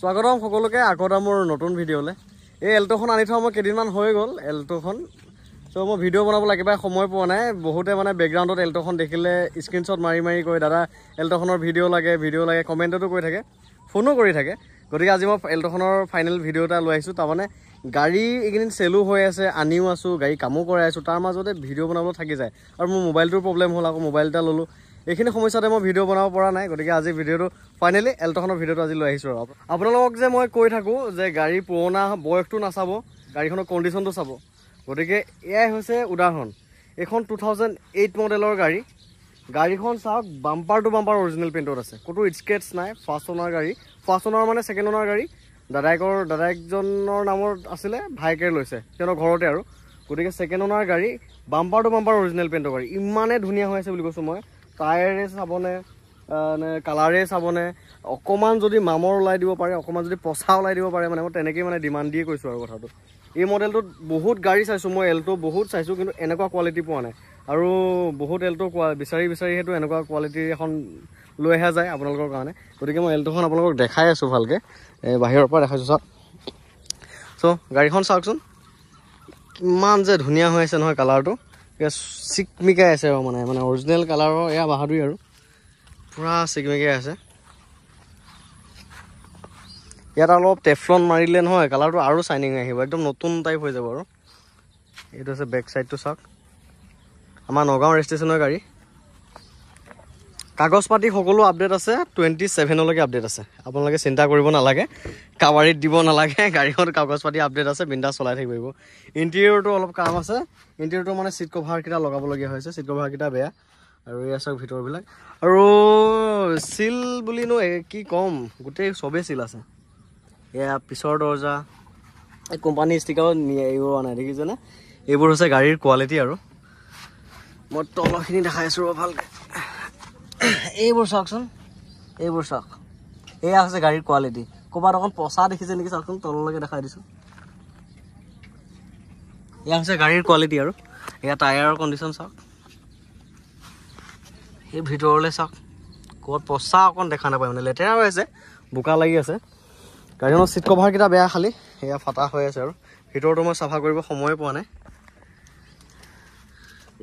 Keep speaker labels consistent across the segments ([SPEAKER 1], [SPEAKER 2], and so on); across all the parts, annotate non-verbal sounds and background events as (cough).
[SPEAKER 1] স্বাগতম সকলোকে আগত মোৰ নতুন ভিডিঅ'লৈ এই এল্টোখন আনি থোৱা মই কেইদিনমান হৈ গ'ল এল্টোখন চ' মই ভিডিঅ' বনাবলৈ একেবাৰে সময় পোৱা নাই বহুতে মানে বেকগ্ৰাউণ্ডত এল্টোখন দেখিলে স্ক্ৰীণশ্বট মাৰি মাৰি কৈ দাদা এল্টোখনৰ ভিডিঅ' লাগে ভিডিঅ' লাগে কমেণ্টতো কৰি থাকে ফোনো কৰি থাকে গতিকে আজি মই এল্টোখনৰ ফাইনেল ভিডিঅ' এটা লৈ আহিছোঁ তাৰমানে গাড়ী এইকেইদিন চেলো হৈ আছে আনিও আছোঁ গাড়ী কামো কৰাই আছোঁ তাৰ মাজতে ভিডিঅ' বনাবলৈ থাকি যায় আৰু মোৰ মোবাইলটোৰ প্ৰব্লেম হ'ল আকৌ মোবাইল এটা ল'লোঁ এইখিনি সমস্যাতে মই ভিডিঅ' বনাব পৰা নাই গতিকে আজি ভিডিঅ'টো ফাইনেলি এল্ট'খনৰ ভিডিঅ'টো আজি লৈ আহিছোঁ আৰু আপোনালোকক যে মই কৈ থাকোঁ যে গাড়ীৰ পুৰণা বয়সটো নাচাব গাড়ীখনৰ কণ্ডিশ্যনটো চাব গতিকে এয়াই হৈছে উদাহৰণ এইখন টু থাউজেণ্ড এইট মডেলৰ গাড়ী গাড়ীখন চাওক বাম্পাৰ টু বাম্পাৰ অৰিজিনেল পেণ্টত আছে ক'তো স্কেটছ নাই ফাৰ্ষ্ট অ'নাৰ গাড়ী ফাৰ্ষ্ট অ'নাৰ মানে ছেকেণ্ড অ'নাৰ গাড়ী দাদাইকৰ দাদাইকজনৰ নামত আছিলে ভাইকে লৈছে তেওঁৰ ঘৰতে আৰু গতিকে ছেকেণ্ড অ'নাৰ গাড়ী বাম্পাৰ টু বাম্পাৰ অৰিজিনেল পেণ্টৰ গাড়ী ইমানেই ধুনীয়া হৈ আছে বুলি কৈছোঁ মই টায়াৰে চাবনে নে কালাৰে চাবনে অকণমান যদি মামৰ ওলাই দিব পাৰে অকণমান যদি পচা ওলাই দিব পাৰে মানে মই তেনেকেই মানে ডিমাণ্ড দিয়ে কৈছোঁ আৰু কথাটো এই মডেলটোত বহুত গাড়ী চাইছোঁ মই এলটো বহুত চাইছোঁ কিন্তু এনেকুৱা কোৱালিটি পোৱা নাই আৰু বহুত এলটো কোৱা বিচাৰি বিচাৰি সেইটো এনেকুৱা কোৱালিটি এখন লৈ আহে যায় আপোনালোকৰ কাৰণে গতিকে মই এলটোখন আপোনালোকক দেখাই আছোঁ ভালকৈ বাহিৰৰ পৰা দেখাইছোঁ চাওক চ' গাড়ীখন চাওকচোন কিমান যে ধুনীয়া হৈ আছে নহয় কালাৰটো চিকমিকাই আছে আৰু মানে মানে অৰিজিনেল কালাৰৰ এয়া বাহাদুৰী আৰু পূৰা চিকমিকাই আছে ইয়াত অলপ টেফলন মাৰিলে নহয় কালাৰটো আৰু চাইনিং আহিব একদম নতুন টাইপ হৈ যাব আৰু এইটো আছে বেক চাইডটো চাওক আমাৰ নগাঁও ৰেজিষ্ট্ৰেশ্যনৰ গাড়ী কাগজ পাতি সকলো আপডেট আছে টুৱেণ্টি ছেভেনলৈকে আপডেট আছে আপোনালোকে চিন্তা কৰিব নালাগে কাবাৰীত দিব নালাগে (laughs) গাড়ীখন কাগজ পাতি আপডেট আছে বিন্দা চলাই থাকিব ইণ্টেৰিয়ৰটো অলপ কাম আছে ইণ্টেৰিয়ৰটো মানে চিট কভাৰকেইটা লগাবলগীয়া হৈছে চিট কভাৰকেইটা বেয়া আৰু এই আছে ভিতৰবিলাক আৰু চিল বুলিনো কি ক'ম গোটেই চবেই চিল আছে এয়া পিছৰ দৰ্জা এই কোম্পানী ষ্টিকাৰো এইবোৰ নাই দেখিছেনে এইবোৰ হৈছে গাড়ীৰ কোৱালিটি আৰু মই তলৰখিনি দেখাই আছোঁ ভালকৈ এইবোৰ চাওকচোন এইবোৰ চাওক এয়া হৈছে গাড়ীৰ কোৱালিটি ক'ৰবাত অকণ পচা দেখিছে নেকি চাওকচোন তললৈকে দেখাই দিছোঁ এয়া হৈছে গাড়ীৰ কোৱালিটি আৰু এয়া টায়াৰৰ কণ্ডিশ্যন চাওক এই ভিতৰলৈ চাওক ক'ৰবাত পচা অকণ দেখা নাপায় মানে লেতেৰা হৈ আছে বোকা লাগি আছে গাড়ীখনৰ ছিট কভাৰকেইটা বেয়া খালী সেয়া ফটা হৈ আছে আৰু ভিতৰতো মই চাফা কৰিব সময়ে পোৱা নাই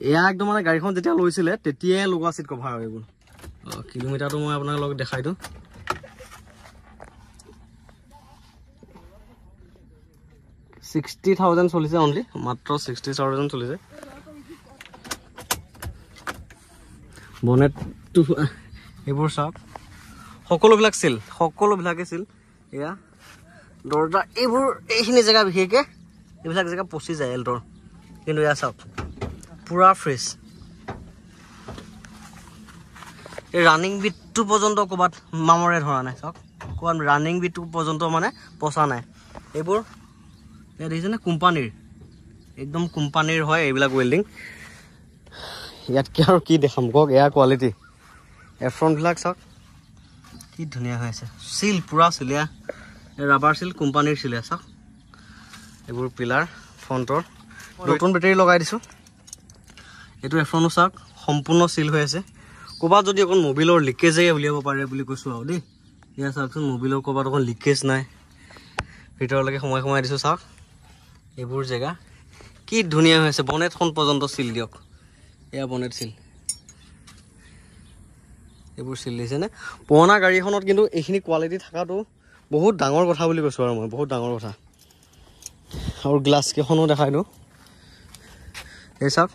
[SPEAKER 1] এয়া একদম মানে গাড়ীখন যেতিয়া লৈছিলে তেতিয়াই লগোৱা ছিট কভাৰ আৰু এইবোৰ কিলোমিটাৰটো মই আপোনাক লগ দেখাই দিওঁ ছিক্সটি থাউজেণ্ড চলিছে অনলি মাত্ৰ ছিক্সটি থাউজেণ্ড চলিছে বনেটটো সেইবোৰ চাওক সকলোবিলাক চিল সকলোবিলাকে চিল এয়া দৰ্জা এইবোৰ এইখিনি জেগা বিশেষকৈ এইবিলাক জেগা পচি যায় এল্টৰ কিন্তু এয়া চাওক পুৰা ফ্ৰেছ এই ৰানিং বিটটো পৰ্যন্ত ক'ৰবাত মামৰে ধৰা নাই চাওক ক'ৰবাত ৰানিং বিটটো পৰ্যন্ত মানে পচা নাই এইবোৰ ইয়াত দেখিছেনে কোম্পানীৰ একদম কোম্পানীৰ হয় এইবিলাক ৱেল্ডিং ইয়াতকৈ আৰু কি দেখাম কওক এয়া কোৱালিটি এফ্ৰণ্টবিলাক চাওক কি ধুনীয়া হৈ আছে চিল পূৰা চিলিয়া ৰাবাৰ চিল কোম্পানীৰ চিলিয়া চাওক এইবোৰ পিলাৰ ফ্ৰণ্টৰ নতুন বেটেৰী লগাই দিছোঁ এইটো এফ্ৰণো চাওক সম্পূৰ্ণ চিল হৈ আছে ক'ৰবাত যদি অকণ মোবিলৰ লিকেজেই উলিয়াব পাৰে বুলি কৈছোঁ আৰু দেই ইয়াত চাওকচোন মোবিলৰ ক'ৰবাত অকণ লিকেজ নাই ভিতৰলৈকে সোমাই সোমাই দিছোঁ চাওক এইবোৰ জেগা কি ধুনীয়া হৈ আছে বনেটখন পৰ্যন্ত চিল দিয়ক এয়া বনেট চিল এইবোৰ চিল দিছেনে পুৰণা গাড়ীখনত কিন্তু এইখিনি কোৱালিটি থকাটো বহুত ডাঙৰ কথা বুলি কৈছোঁ আৰু মই বহুত ডাঙৰ কথা আৰু গ্লাছকেইখনো দেখাই দিওঁ এই চাওক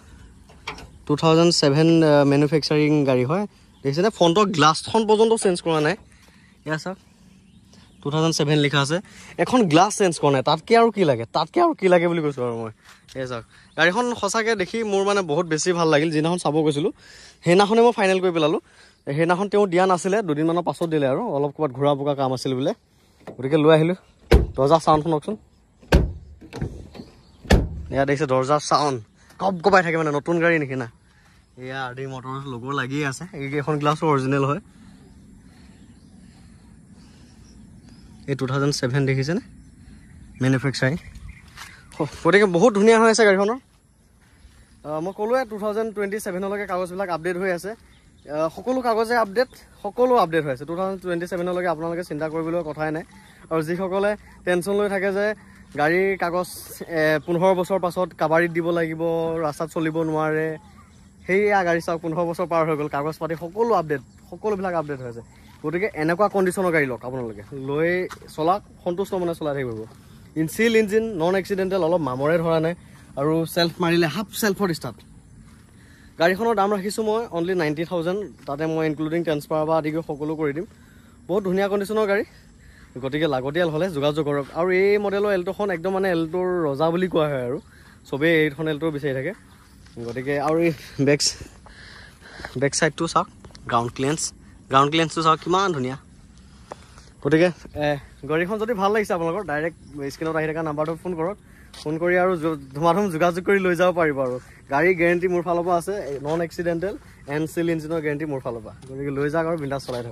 [SPEAKER 1] টু থাউজেণ্ড ছেভেন মেনুফেক্সাৰিং গাড়ী হয় দেখিছেনে ফ্ৰণ্টৰ গ্লাছখন পৰ্যন্ত চেঞ্জ কৰা নাই এয়া চাওক টু থাউজেণ্ড ছেভেন লিখা আছে এখন গ্লাছ চেঞ্জ কৰা নাই তাতকৈ আৰু কি লাগে তাতকৈ আৰু কি লাগে বুলি কৈছোঁ আৰু মই এয়া চাওক গাড়ীখন সঁচাকৈ দেখি মোৰ মানে বহুত বেছি ভাল লাগিল যিদিনাখন চাব গৈছিলোঁ সেইদিনাখনে মই ফাইনেল কৰি পেলালোঁ সেইদিনাখন তেওঁ দিয়া নাছিলে দুদিনমানৰ পাছত দিলে আৰু অলপ ক'ৰবাত ঘূৰা পকা কাম আছিল বোলে গতিকে লৈ আহিলোঁ দৰ্জা চাউণ্ড শুনকচোন এয়া দেখিছে দৰ্জা চাউণ্ড কপ কপাই থাকে মানে নতুন গাড়ী নিচিনা এয়া আৰ মটৰ লগৰ লাগি আছে এইকেইখন গ্লাছো অৰিজিনেল হয় এই টু থাউজেণ্ড ছেভেন দেখিছেনে মেনুফেক্সাৰিং গতিকে বহুত ধুনীয়া হৈ আছে গাড়ীখনৰ মই ক'লোৱে টু থাউজেণ্ড টুৱেণ্টি ছেভেনলৈকে কাগজবিলাক আপডেট হৈ আছে সকলো কাগজে আপডেট সকলো আপডেট হৈ আছে টু থাউজেণ্ড টুৱেণ্টি ছেভেনলৈকে আপোনালোকে চিন্তা কৰিবলৈ কথাই নাই আৰু যিসকলে টেনশ্যন লৈ থাকে যে গাড়ীৰ কাগজ পোন্ধৰ বছৰ পাছত কাবাডীত দিব লাগিব ৰাস্তাত চলিব নোৱাৰে সেয়া গাড়ী চাওক পোন্ধৰ বছৰ পাৰ হৈ গ'ল কাগজ পাতি সকলো আপডেট সকলোবিলাক আপডেট হৈ আছে গতিকে এনেকুৱা কণ্ডিশ্যনৰ গাড়ী লওক আপোনালোকে লৈ চলাওক সন্তুষ্ট মানে চলাই থাকিব ইঞ্চিল ইঞ্জিন নন এক্সিডেণ্টেল অলপ মামৰে ধৰা নাই আৰু চেল্ফ মাৰিলে হাফ চেল্ফৰ ষ্টাৰ্ট গাড়ীখনৰ দাম ৰাখিছোঁ মই অনলি নাইণ্টি থাউজেণ্ড তাতে মই ইনক্লুডিং ট্ৰেঞ্চফাৰ বা আদি কৰি সকলো কৰি দিম বহুত ধুনীয়া কণ্ডিশ্যনৰ গাড়ী গতিকে লাগতিয়াল হ'লে যোগাযোগ কৰক আৰু এই মডেলৰ এল্টোখন একদম মানে এল্টোৰ ৰজা বুলি কোৱা হয় আৰু চবেই এইখন এল্টো বিচাৰি থাকে গতিকে আৰু এই বেক বেক চাইডটো চাওক গ্ৰাউণ্ড ক্লেঞ্চ গ্ৰাউণ্ড ক্লেঞ্চটো চাওক কিমান ধুনীয়া গতিকে গাড়ীখন যদি ভাল লাগিছে আপোনালোকৰ ডাইৰেক্ট স্ক্ৰীণত আহি থকা নাম্বাৰটো ফোন কৰক ফোন কৰি আৰু ধুমাধুম যোগাযোগ কৰি লৈ যাব পাৰিব আৰু গাড়ীৰ গেৰেণ্টি মোৰ ফালৰ পৰা আছে নন এক্সিডেণ্টেল এন চিল ইঞ্জিনৰ গেৰেণ্টি মোৰ ফালৰ পৰা গতিকে লৈ যাওক আৰু বিন্দাছ চলাই থাকক